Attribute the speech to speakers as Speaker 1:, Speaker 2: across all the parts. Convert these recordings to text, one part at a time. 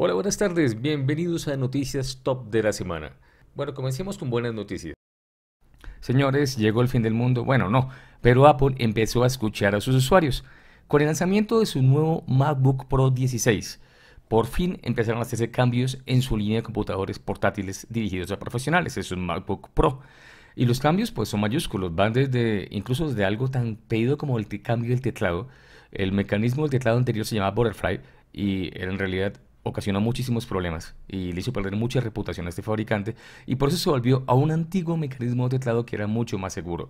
Speaker 1: Hola, buenas tardes, bienvenidos a Noticias Top de la semana. Bueno, comencemos con buenas noticias. Señores, llegó el fin del mundo. Bueno, no, pero Apple empezó a escuchar a sus usuarios. Con el lanzamiento de su nuevo MacBook Pro 16, por fin empezaron a hacerse cambios en su línea de computadores portátiles dirigidos a profesionales. Es un MacBook Pro. Y los cambios pues son mayúsculos, van desde incluso desde algo tan pedido como el cambio del teclado. El mecanismo del teclado anterior se llamaba Butterfly y era en realidad ocasionó muchísimos problemas y le hizo perder mucha reputación a este fabricante y por eso se volvió a un antiguo mecanismo de teclado que era mucho más seguro.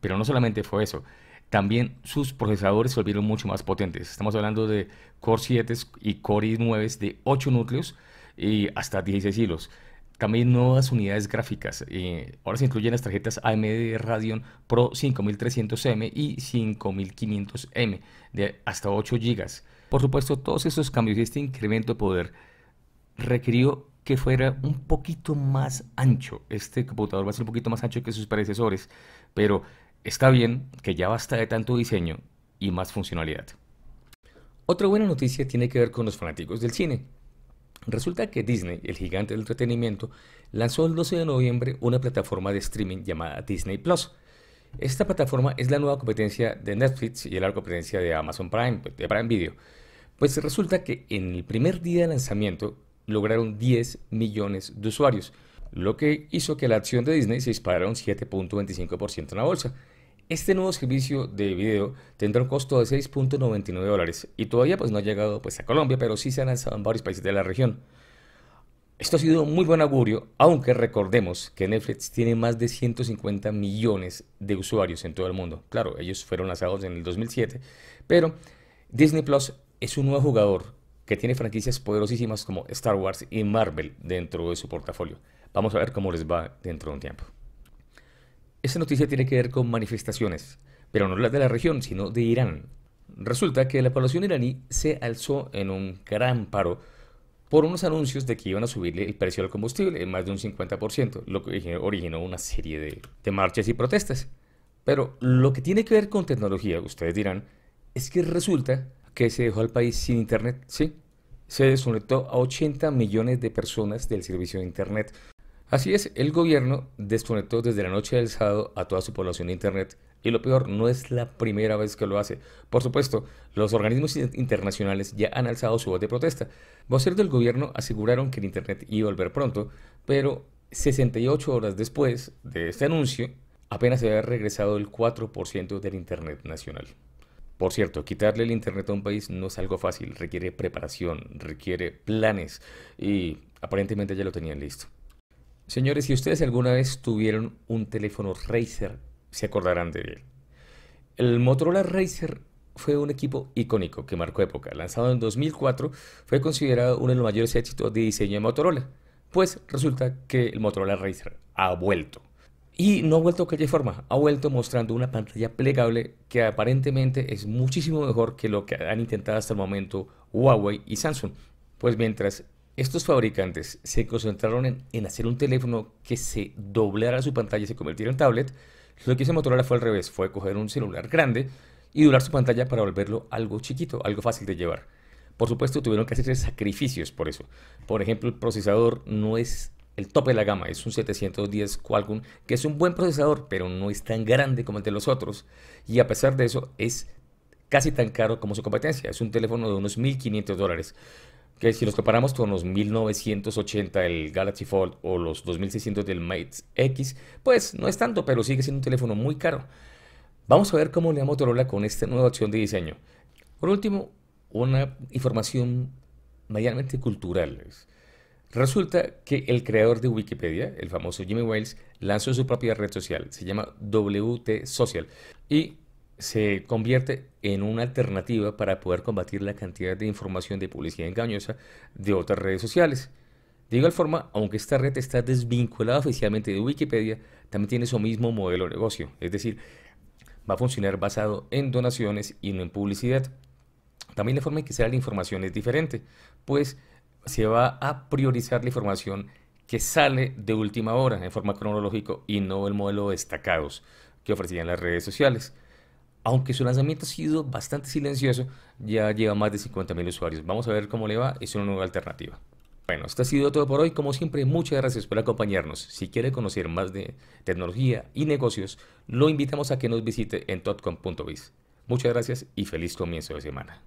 Speaker 1: Pero no solamente fue eso, también sus procesadores se volvieron mucho más potentes. Estamos hablando de Core 7 y Core i9 de 8 núcleos y hasta 16 hilos. También nuevas unidades gráficas. Eh, ahora se incluyen las tarjetas AMD Radeon Pro 5300M y 5500M de hasta 8 GB por supuesto, todos estos cambios y este incremento de poder requirió que fuera un poquito más ancho. Este computador va a ser un poquito más ancho que sus predecesores, pero está bien que ya basta de tanto diseño y más funcionalidad. Otra buena noticia tiene que ver con los fanáticos del cine. Resulta que Disney, el gigante del entretenimiento, lanzó el 12 de noviembre una plataforma de streaming llamada Disney Plus esta plataforma es la nueva competencia de Netflix y la competencia de Amazon Prime, pues, de Prime Video. Pues resulta que en el primer día de lanzamiento lograron 10 millones de usuarios, lo que hizo que la acción de Disney se disparara un 7.25% en la bolsa. Este nuevo servicio de video tendrá un costo de 6.99 dólares y todavía pues, no ha llegado pues, a Colombia, pero sí se ha lanzado en varios países de la región. Esto ha sido muy buen augurio, aunque recordemos que Netflix tiene más de 150 millones de usuarios en todo el mundo. Claro, ellos fueron lanzados en el 2007, pero Disney Plus es un nuevo jugador que tiene franquicias poderosísimas como Star Wars y Marvel dentro de su portafolio. Vamos a ver cómo les va dentro de un tiempo. Esta noticia tiene que ver con manifestaciones, pero no las de la región, sino de Irán. Resulta que la población iraní se alzó en un gran paro por unos anuncios de que iban a subirle el precio del combustible en más de un 50%, lo que originó una serie de, marchas y protestas. Pero lo que tiene que ver con tecnología, ustedes dirán, es que resulta que se dejó al país sin Internet, ¿sí? Se desconectó a 80 millones de personas del servicio de Internet. Así es, el gobierno desconectó desde la noche del sábado a toda su población de Internet y lo peor, no es la primera vez que lo hace. Por supuesto, los organismos internacionales ya han alzado su voz de protesta. Voceros del gobierno aseguraron que el Internet iba a volver pronto, pero 68 horas después de este anuncio, apenas se había regresado el 4% del Internet nacional. Por cierto, quitarle el Internet a un país no es algo fácil, requiere preparación, requiere planes y aparentemente ya lo tenían listo. Señores, si ustedes alguna vez tuvieron un teléfono Razer se acordarán de él. El Motorola Racer fue un equipo icónico que marcó época. Lanzado en 2004, fue considerado uno de los mayores éxitos de diseño de Motorola. Pues resulta que el Motorola Racer ha vuelto. Y no ha vuelto de cualquier forma, ha vuelto mostrando una pantalla plegable que aparentemente es muchísimo mejor que lo que han intentado hasta el momento Huawei y Samsung. Pues mientras estos fabricantes se concentraron en hacer un teléfono que se doblara su pantalla y se convirtiera en tablet, lo que hizo Motorola fue al revés, fue coger un celular grande y durar su pantalla para volverlo algo chiquito, algo fácil de llevar. Por supuesto, tuvieron que hacer sacrificios por eso. Por ejemplo, el procesador no es el tope de la gama, es un 710 Qualcomm, que es un buen procesador, pero no es tan grande como el de los otros. Y a pesar de eso, es casi tan caro como su competencia. Es un teléfono de unos 1.500 dólares que si los comparamos con los 1980 del Galaxy Fold o los 2600 del Mate X, pues no es tanto, pero sigue siendo un teléfono muy caro. Vamos a ver cómo le da Motorola con esta nueva opción de diseño. Por último, una información medianamente cultural. Resulta que el creador de Wikipedia, el famoso Jimmy Wales, lanzó su propia red social, se llama WT Social, y se convierte en una alternativa para poder combatir la cantidad de información de publicidad engañosa de otras redes sociales. De igual forma, aunque esta red está desvinculada oficialmente de Wikipedia, también tiene su mismo modelo de negocio, es decir, va a funcionar basado en donaciones y no en publicidad. También la forma en que se la información es diferente, pues se va a priorizar la información que sale de última hora en forma cronológica y no el modelo destacados que ofrecían las redes sociales aunque su lanzamiento ha sido bastante silencioso, ya lleva más de 50.000 usuarios. Vamos a ver cómo le va, es una nueva alternativa. Bueno, esto ha sido todo por hoy. Como siempre, muchas gracias por acompañarnos. Si quiere conocer más de tecnología y negocios, lo invitamos a que nos visite en totcom.biz. Muchas gracias y feliz comienzo de semana.